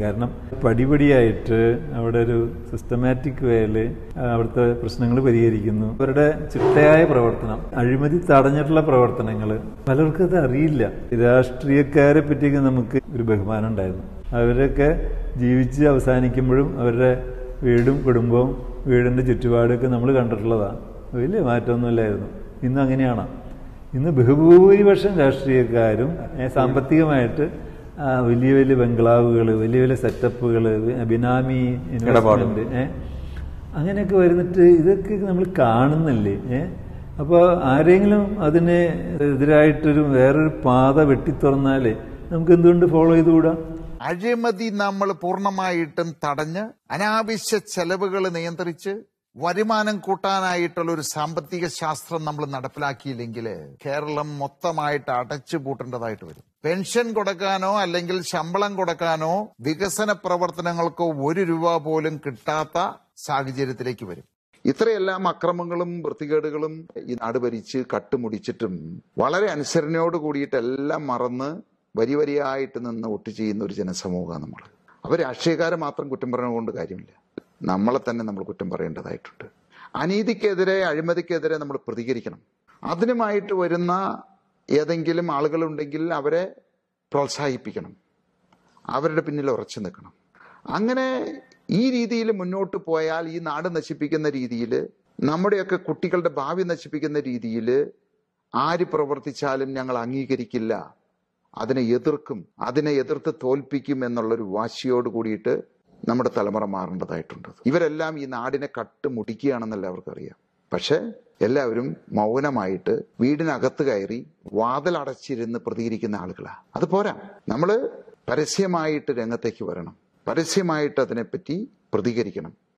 കാരണം പടിപടിയായിട്ട് അവിടെ ഒരു സിസ്റ്റമാറ്റിക് വേയിൽ അവിടുത്തെ പ്രശ്നങ്ങൾ പരിഹരിക്കുന്നു അവരുടെ ചിട്ടയായ പ്രവർത്തനം അഴിമതി തടഞ്ഞിട്ടുള്ള പ്രവർത്തനങ്ങൾ പലർക്കും അത് അറിയില്ല രാഷ്ട്രീയക്കാരെ പറ്റിയൊക്കെ നമുക്ക് ഒരു ബഹുമാനം ഉണ്ടായിരുന്നു അവരൊക്കെ ജീവിച്ച് അവസാനിക്കുമ്പോഴും അവരുടെ വീടും കുടുംബവും വീടിൻ്റെ ചുറ്റുപാടൊക്കെ നമ്മൾ കണ്ടിട്ടുള്ളതാണ് വലിയ മാറ്റമൊന്നുമില്ലായിരുന്നു ഇന്ന് അങ്ങനെയാണ് ഇന്ന് ബഹുഭൂരിപക്ഷം രാഷ്ട്രീയക്കാരും സാമ്പത്തികമായിട്ട് വലിയ വലിയ ബംഗ്ലാവുകൾ വലിയ വലിയ സെറ്റപ്പുകൾ ബിനാമി ഇൻവെസ്റ്റ്മെന്റ് ഏഹ് അങ്ങനെയൊക്കെ വരുന്നിട്ട് ഇതൊക്കെ നമ്മൾ കാണുന്നില്ലേ ഏഹ് അപ്പോൾ ആരെങ്കിലും അതിന് എതിരായിട്ടൊരു വേറൊരു പാത വെട്ടിത്തുറന്നാൽ നമുക്ക് എന്തുകൊണ്ട് ഫോളോ ചെയ്തുകൂടാ അഴിമതി നമ്മൾ പൂർണ്ണമായിട്ടും തടഞ്ഞ് അനാവശ്യ ചെലവുകൾ നിയന്ത്രിച്ച് വരുമാനം കൂട്ടാനായിട്ടുള്ള ഒരു സാമ്പത്തിക ശാസ്ത്രം നമ്മൾ നടപ്പിലാക്കിയില്ലെങ്കിൽ കേരളം മൊത്തമായിട്ട് അടച്ചു പൂട്ടേണ്ടതായിട്ട് വരും പെൻഷൻ കൊടുക്കാനോ അല്ലെങ്കിൽ ശമ്പളം കൊടുക്കാനോ വികസന പ്രവർത്തനങ്ങൾക്കോ ഒരു രൂപ പോലും കിട്ടാത്ത സാഹചര്യത്തിലേക്ക് വരും ഇത്രയെല്ലാം അക്രമങ്ങളും വൃത്തികേടുകളും ഈ നാട് ഭരിച്ച് കട്ടുമുടിച്ചിട്ടും വളരെ അനുസരണയോട് കൂടിയിട്ട് എല്ലാം മറന്ന് വരി വരിയായിട്ട് നിന്ന് ഒട്ടു ചെയ്യുന്ന ഒരു ജനസമൂഹമാണ് നമ്മൾ അവർ രാഷ്ട്രീയക്കാരെ മാത്രം കുറ്റം പറഞ്ഞുകൊണ്ട് കാര്യമില്ല നമ്മളെ തന്നെ നമ്മൾ കുറ്റം പറയേണ്ടതായിട്ടുണ്ട് അനീതിക്കെതിരെ അഴിമതിക്കെതിരെ നമ്മൾ പ്രതികരിക്കണം അതിനുമായിട്ട് വരുന്ന ഏതെങ്കിലും ആളുകളുണ്ടെങ്കിൽ അവരെ പ്രോത്സാഹിപ്പിക്കണം അവരുടെ പിന്നിൽ ഉറച്ചു നിൽക്കണം അങ്ങനെ ഈ രീതിയിൽ മുന്നോട്ട് പോയാൽ ഈ നാട് നശിപ്പിക്കുന്ന രീതിയിൽ നമ്മുടെയൊക്കെ കുട്ടികളുടെ ഭാവി നശിപ്പിക്കുന്ന രീതിയിൽ ആര് പ്രവർത്തിച്ചാലും ഞങ്ങൾ അംഗീകരിക്കില്ല അതിനെ എതിർക്കും അതിനെ എതിർത്ത് തോൽപ്പിക്കും എന്നുള്ളൊരു വാശിയോട് കൂടിയിട്ട് നമ്മുടെ തലമുറ മാറേണ്ടതായിട്ടുണ്ട് ഇവരെല്ലാം ഈ നാടിനെ കട്ടുമുടിക്കുകയാണെന്നല്ല അവർക്കറിയാം പക്ഷേ എല്ലാവരും മൗനമായിട്ട് വീടിനകത്ത് കയറി വാതിലടച്ചിരുന്ന് പ്രതികരിക്കുന്ന ആളുകളാണ് അത് പോരാ നമ്മൾ പരസ്യമായിട്ട് രംഗത്തേക്ക് വരണം പരസ്യമായിട്ട് അതിനെപ്പറ്റി പ്രതികരിക്കണം